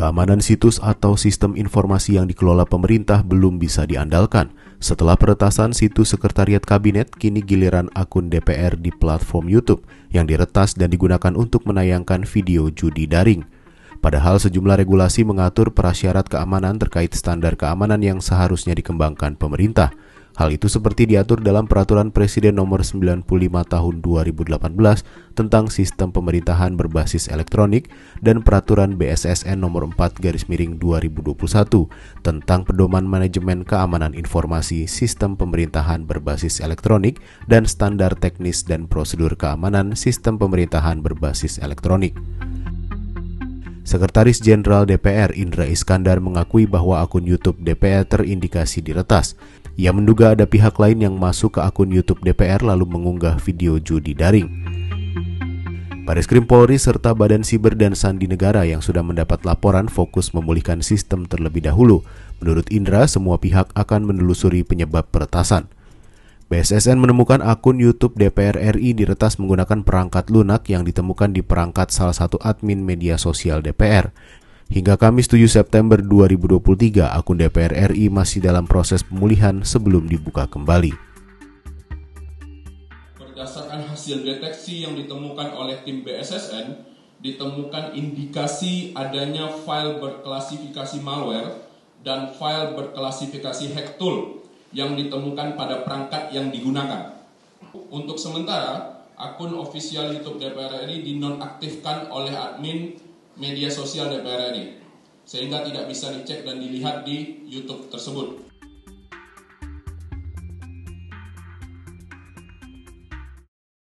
keamanan situs atau sistem informasi yang dikelola pemerintah belum bisa diandalkan. Setelah peretasan situs sekretariat kabinet, kini giliran akun DPR di platform YouTube yang diretas dan digunakan untuk menayangkan video judi daring. Padahal sejumlah regulasi mengatur prasyarat keamanan terkait standar keamanan yang seharusnya dikembangkan pemerintah. Hal itu seperti diatur dalam Peraturan Presiden Nomor 95 Tahun 2018 tentang Sistem Pemerintahan Berbasis Elektronik dan Peraturan BSSN Nomor 4 Garis Miring 2021 tentang Pedoman Manajemen Keamanan Informasi Sistem Pemerintahan Berbasis Elektronik dan Standar Teknis dan Prosedur Keamanan Sistem Pemerintahan Berbasis Elektronik. Sekretaris Jenderal DPR Indra Iskandar mengakui bahwa akun YouTube DPR terindikasi diretas. Ia menduga ada pihak lain yang masuk ke akun YouTube DPR lalu mengunggah video judi daring. Baris Krim Polri serta Badan Siber dan Sandi Negara yang sudah mendapat laporan fokus memulihkan sistem terlebih dahulu. Menurut Indra, semua pihak akan menelusuri penyebab peretasan. BSSN menemukan akun YouTube DPR RI diretas menggunakan perangkat lunak yang ditemukan di perangkat salah satu admin media sosial DPR. Hingga Kamis 7 September 2023, akun DPR RI masih dalam proses pemulihan sebelum dibuka kembali. Berdasarkan hasil deteksi yang ditemukan oleh tim BSSN, ditemukan indikasi adanya file berklasifikasi malware dan file berklasifikasi hack tool yang ditemukan pada perangkat yang digunakan. Untuk sementara, akun official YouTube DPR RI dinonaktifkan oleh admin media sosial DPR RI, sehingga tidak bisa dicek dan dilihat di YouTube tersebut.